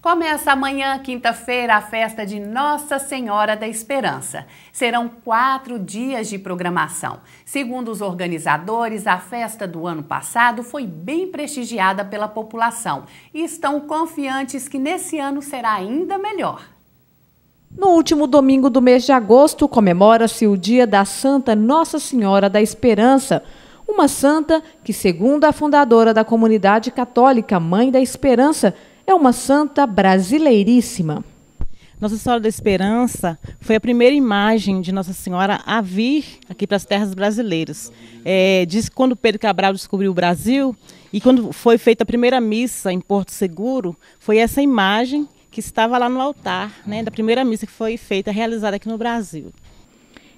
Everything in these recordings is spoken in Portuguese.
Começa amanhã, quinta-feira, a festa de Nossa Senhora da Esperança. Serão quatro dias de programação. Segundo os organizadores, a festa do ano passado foi bem prestigiada pela população e estão confiantes que nesse ano será ainda melhor. No último domingo do mês de agosto, comemora-se o Dia da Santa Nossa Senhora da Esperança, uma santa que, segundo a fundadora da comunidade católica Mãe da Esperança, é uma santa brasileiríssima. Nossa Senhora da Esperança foi a primeira imagem de Nossa Senhora a vir aqui para as terras brasileiras. É, diz que quando Pedro Cabral descobriu o Brasil e quando foi feita a primeira missa em Porto Seguro, foi essa imagem que estava lá no altar né, da primeira missa que foi feita, realizada aqui no Brasil.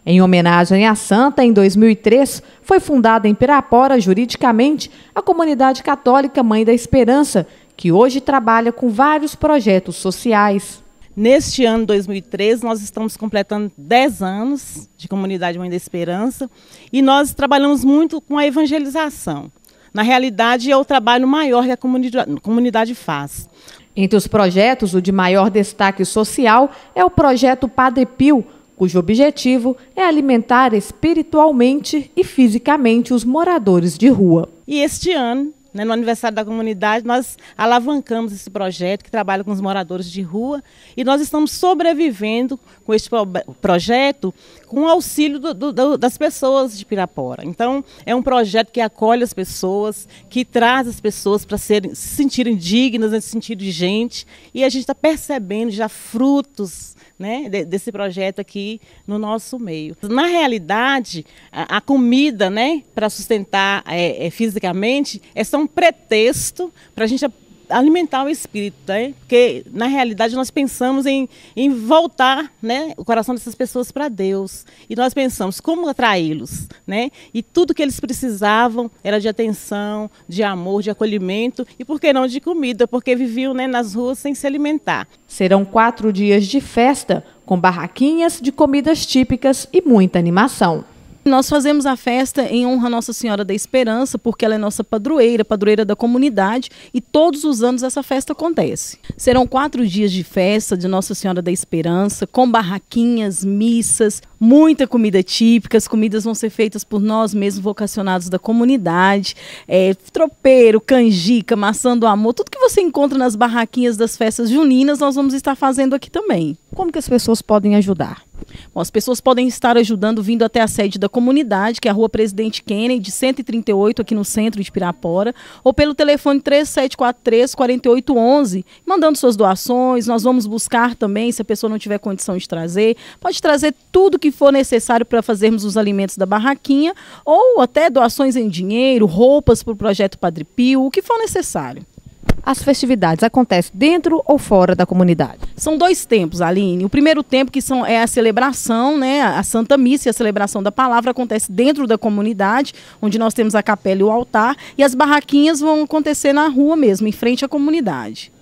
Em homenagem à Santa, em 2003, foi fundada em Pirapora, juridicamente, a Comunidade Católica Mãe da Esperança, que hoje trabalha com vários projetos sociais. Neste ano 2013, nós estamos completando 10 anos de Comunidade Mãe da Esperança e nós trabalhamos muito com a evangelização. Na realidade, é o trabalho maior que a comunidade faz. Entre os projetos, o de maior destaque social é o projeto Padre Pio, cujo objetivo é alimentar espiritualmente e fisicamente os moradores de rua. E este ano né? No aniversário da comunidade, nós alavancamos esse projeto que trabalha com os moradores de rua e nós estamos sobrevivendo com esse projeto com o auxílio do, do, das pessoas de Pirapora. Então, é um projeto que acolhe as pessoas, que traz as pessoas para se sentirem dignas, nesse né, sentido de gente, e a gente está percebendo já frutos né, desse projeto aqui no nosso meio. Na realidade, a, a comida né, para sustentar é, é, fisicamente é só um pretexto para a gente alimentar o espírito, né? Porque na realidade nós pensamos em, em voltar, né, o coração dessas pessoas para Deus. E nós pensamos como atraí-los, né? E tudo que eles precisavam era de atenção, de amor, de acolhimento e por que não de comida, porque viviam, né, nas ruas sem se alimentar. Serão quatro dias de festa com barraquinhas de comidas típicas e muita animação. Nós fazemos a festa em honra a Nossa Senhora da Esperança, porque ela é nossa padroeira, padroeira da comunidade, e todos os anos essa festa acontece. Serão quatro dias de festa de Nossa Senhora da Esperança, com barraquinhas, missas, muita comida típica, as comidas vão ser feitas por nós mesmos, vocacionados da comunidade, é, tropeiro, canjica, maçã do amor, tudo que você encontra nas barraquinhas das festas juninas, nós vamos estar fazendo aqui também. Como que as pessoas podem ajudar? as pessoas podem estar ajudando vindo até a sede da comunidade, que é a Rua Presidente Kennedy, 138, aqui no centro de Pirapora, ou pelo telefone 3743-4811, mandando suas doações. Nós vamos buscar também, se a pessoa não tiver condição de trazer, pode trazer tudo que for necessário para fazermos os alimentos da barraquinha, ou até doações em dinheiro, roupas para o projeto Padre Pio, o que for necessário as festividades acontecem dentro ou fora da comunidade? São dois tempos, Aline. O primeiro tempo que são, é a celebração, né? A Santa Missa e a celebração da palavra acontece dentro da comunidade, onde nós temos a capela e o altar, e as barraquinhas vão acontecer na rua mesmo, em frente à comunidade.